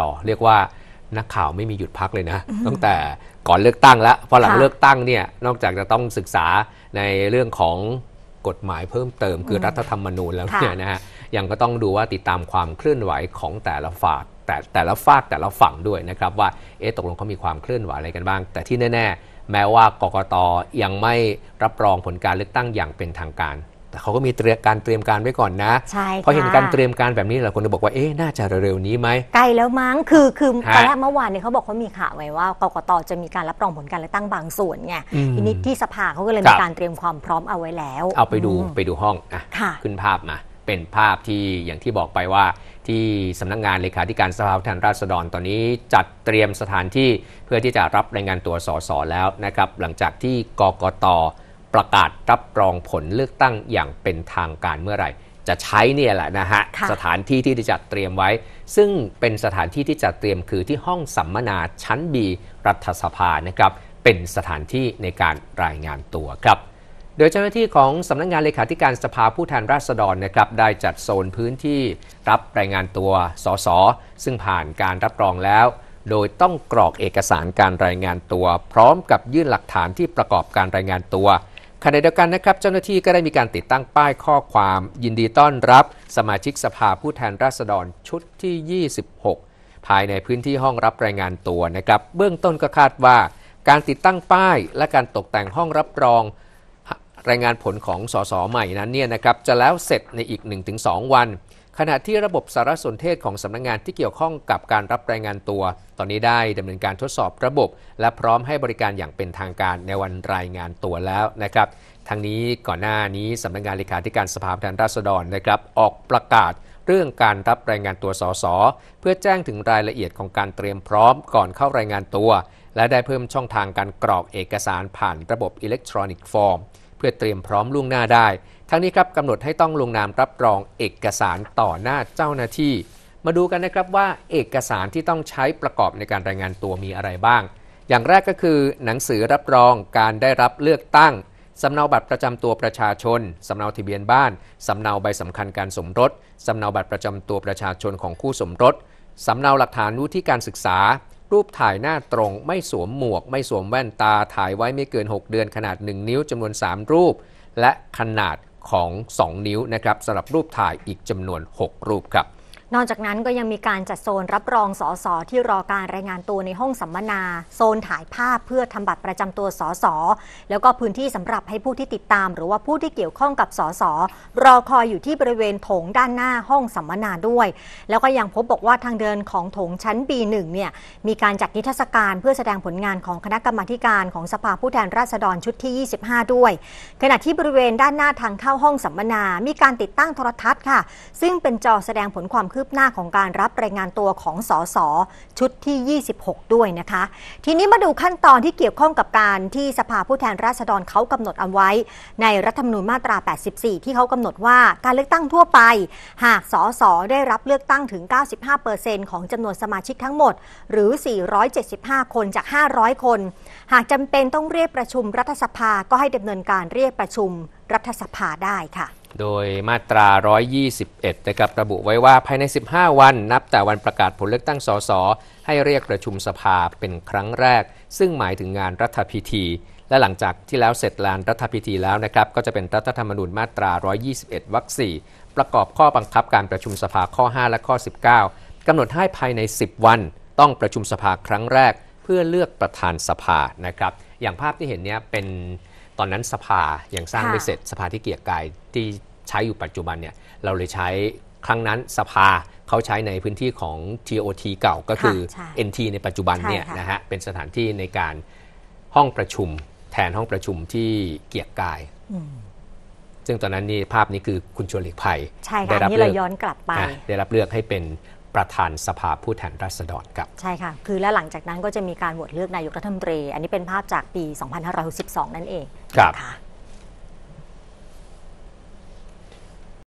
ต่อเรียกว่านักข่าวไม่มีหยุดพักเลยนะ ตั้งแต่ก่อนเลือกตั้งแล้วพอหลังเลือกตั้งเนี่ยนอกจากจะต้องศึกษาในเรื่องของกฎหมายเพิ่มเติม คือรัฐธรรมนูญแล้วเนี่ยนะฮะยังก็ต้องดูว่าติดตามความเคลื่อนไหวของแต่ละฝาก แต่แต่ละฝากแต่ละฝั่งด้วยนะครับว่าเอ๊ะตกลงเขามีความเคลื่อนไหวอะไรกันบ้าง แต่ที่แน่ ๆ แม้ว่ากกตยังไม่รับรองผลการเลือกตั้งอย่างเป็นทางการแต่เขาก็มีเตรียมการเตรียมการไว้ก่อนนะใช่พอเห็นการเตรียมการแบบนี้หลายคนจะบอกว่าเอ๊ะน่าจะเร็วๆนี้ไหมใกล้แล้วมั้ง คือคือตอนแรกเมื่อวานเนี่ยเขาบอกเขามีข่าวไว้ว่ากกตจะมีการรับรองผลการเลือกตั้งบางส่วนไง ทีนี้ที่สภาเขาก็เลยมีการเตรียมความพร้อมเอาไว้แล้ว เอาไปดูไปดูห้องอ่ะ ขึ้นภาพมาเป็นภาพที่อย่างที่บอกไปว่า ที่สำนักงงานเลขาธิการสภาแทนราษฎรตอนนี้ จัดเตรียมสถานที่เพื่อที่จะรับรายงานตัวสสแล้วนะครับหลังจากที่กกตประกาศรับรองผลเลือกตั้งอย่างเป็นทางการเมื่อไหร่ จะใช้เนี่ยแหละนะฮะะสถานที่ที่จะเตรียมไว้ ซึ่งเป็นสถานที่ที่จะเตรียมคือที่ห้องสัมมนาชั้นบีรัฐสภานะครับเป็นสถานที่ในการรายงานตัวครับโดยเจ้าหน้าที่ของสำนักงงานเลขาธิการสภาผู้แทนราษฎรนะครับได้จัดโซนพื้นที่ รับรายงานตัวสสซึ่งผ่านการรับรองแล้ว โดยต้องกรอกเอกสารการรายงานตัว พร้อมกับยื่นหลักฐานที่ประกอบการรายงานตัวขณะเดียวกันนะครับเจ้าหน้าที่ก็ได้มีการติดตั้งป้ายข้อความยินดีต้อนรับ สมาชิกสภาผู้แทนราษฎรชุดที่ 26 ภายในพื้นที่ห้องรับรายงานตัวนะครับเบื้องต้นก็คาดว่าการติดตั้งป้ายและการตกแต่งห้องรับรองรายงานผลของสสใหม่นั้นเนี่ยนะครับจะแล้วเสร็จในอีก 1-2 วันขณะที่ระบบสารสนเทศของสำนักงงานที่เกี่ยวข้องกับการรับรายงานตัว ตอนนี้ได้ดำเนินการทดสอบระบบ และพร้อมให้บริการอย่างเป็นทางการในวันรายงานตัวแล้วนะครับทางนี้ก่อนหน้านี้สำนักงงานเลขาธิการสภาผู้แทนราษฎรนะครับ ออกประกาศ เรื่องการรับรายงานตัวสส เพื่อแจ้งถึงรายละเอียดของการเตรียมพร้อมก่อนเข้ารายงานตัว และได้เพิ่มช่องทางการกรอกเอกสารผ่าน ระบบอิเล็กทรอนิกส์ฟอร์มเพื่อเตรียมพร้อมล่วงหน้าได้ทั้งนี้ครับกำหนดให้ต้องลงนามรับรองเอกสารต่อหน้าเจ้าหน้าที่ มาดูกันนะครับว่าเอกสารที่ต้องใช้ประกอบในการรายงานตัวมีอะไรบ้าง อย่างแรกก็คือ หนังสือรับรองการได้รับเลือกตั้ง สำเนาบัตรประจำตัวประชาชน สำเนาทะเบียนบ้าน สำเนาใบสำคัญการสมรส สำเนาบัตรประจำตัวประชาชนของคู่สมรส สำเนาหลักฐานวุฒิการศึกษา รูปถ่ายหน้าตรง ไม่สวมหมวก ไม่สวมแว่นตาถ่ายไว้ไม่เกิน 6 เดือน ขนาด 1 นิ้วจำนวน 3 รูป และขนาดของ 2 นิ้วนะครับสำหรับรูปถ่ายอีกจำนวน 6 รูปครับนอกจากนั้นก็ยังมีการจัดโซนรับรองสอสอที่รอการรายงานตัวในห้องสัมมนา โซนถ่ายภาพเพื่อทำบัตรประจำตัวสอสอแล้วก็พื้นที่สำหรับให้ผู้ที่ติดตาม หรือว่าผู้ที่เกี่ยวข้องกับสอสอรอคอยอยู่ที่บริเวณโถงด้านหน้าห้องสัมมนาด้วยแล้วก็ยังพบบอกว่าทางเดินของโถงชั้น B1 เนี่ยมีการจัดนิทรรศการเพื่อแสดงผลงานของคณะกรรมาการของสภาผู้แทนราษฎรชุดที่ 25 ด้วย ขณะที่บริเวณด้านหน้าทางเข้าห้องสัมมนา มีการติดตั้งโทรทัศน์ค่ะ ซึ่งเป็นจอแสดงผลความคืบบหน้าของการรับรายงานตัวของสสชุดที่ 26 ด้วยนะคะ ทีนี้มาดูขั้นตอนที่เกี่ยวข้องกับการที่สภาผู้แทนราษฎรเขากำหนดเอาไว้ ในรัฐธรรมนูญมาตรา 84 ที่เขากำหนดว่าการเลือกตั้งทั่วไป หากสสได้รับเลือกตั้งถึง 95%ของจำนวนสมาชิกทั้งหมด หรือ 475 คนจาก 500 คน หากจำเป็นต้องเรียกประชุมรัฐสภาก็ให้ดำเนินการเรียกประชุมรัฐสภาได้ค่ะโดยมาตรา 121นะครับระบุไว้ว่าภายใน 15 วันนับแต่วันประกาศผลเลือกตั้ง สส ให้เรียกประชุมสภาเป็นครั้งแรก ซึ่งหมายถึงงานรัฐพิธี และหลังจากที่แล้วเสร็จลานรัฐพิธีแล้วนะครับ ก็จะเป็นรัฐธรรมนูญมาตรา 121 วรรค 4 ประกอบข้อบังคับการประชุมสภาข้อ 5 และข้อ 19 กำหนดให้ภายใน 10 วัน ต้องประชุมสภาครั้งแรก เพื่อเลือกประธานสภานะครับอย่างภาพที่เห็นเนี้ยเป็นตอนนั้นสภาอย่างสร้างไม่เสร็จสภาที่เกียรกายที่ใช้อยู่ปัจจุบันเนี่ยเราเลยใช้ครั้งนั้นสภาเขาใช้ในพื้นที่ของ TOT เก่า ก็คือ NT ในปัจจุบันเนี่ยนะฮะเป็นสถานที่ในการห้องประชุมแทนห้องประชุมที่เกียรกายซึ่งตอนนั้นนี่ภาพนี้คือคุณชวนหลีกภัยได้รับเรย้อนกลับไปได้รับเลือกให้เป็นประธานสภาผู้แทนราษฎรครับ ใช่ค่ะ คือและหลังจากนั้นก็จะมีการโหวตเลือกนายกรัฐมนตรีอันนี้เป็นภาพจากปี 2562 นั่นเอง ครับ